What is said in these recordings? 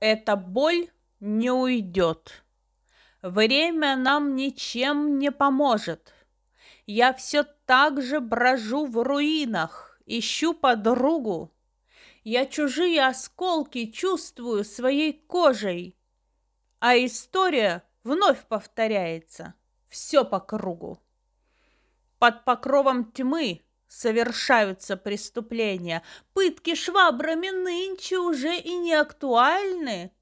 Эта боль не уйдет. Время нам ничем не поможет. Я все так же брожу в руинах, ищу подругу. Я чужие осколки чувствую своей кожей. А история вновь повторяется. Все по кругу. Под покровом тьмы совершаются преступления. Пытки швабрами нынче уже и не актуальны.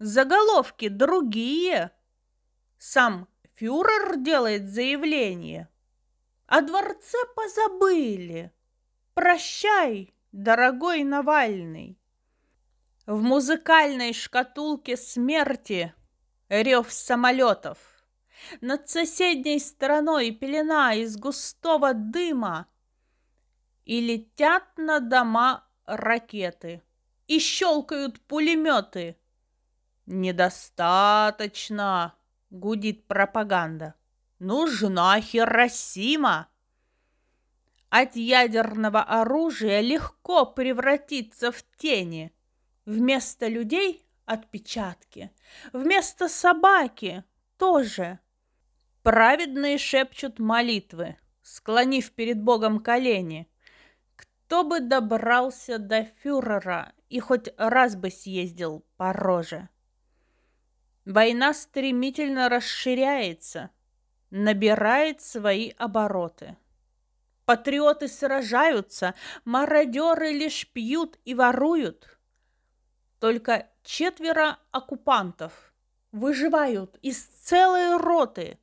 Заголовки другие. Сам фюрер делает заявление. О дворце позабыли. Прощай, дорогой Навальный. В музыкальной шкатулке смерти рев самолетов. Над соседней стороной пелена из густого дыма и летят на дома ракеты, и щелкают пулеметы. «Недостаточно!» — гудит пропаганда. «Нужна Хиросима!» От ядерного оружия легко превратиться в тени. Вместо людей – отпечатки, вместо собаки – тоже. Праведные шепчут молитвы, склонив перед Богом колени – кто бы добрался до фюрера и хоть раз бы съездил по роже. Война стремительно расширяется, набирает свои обороты. Патриоты сражаются, мародеры лишь пьют и воруют. Только четверо оккупантов выживают из целой роты,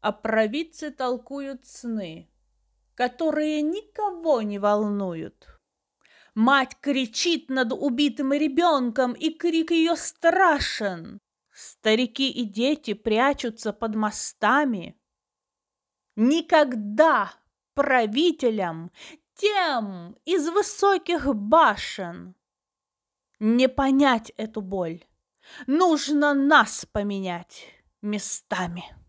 а провидцы толкуют сны – которые никого не волнуют. Мать кричит над убитым ребенком, и крик ее страшен. Старики и дети прячутся под мостами. Никогда правителям, тем из высоких башен не понять эту боль. Нужно нас поменять местами.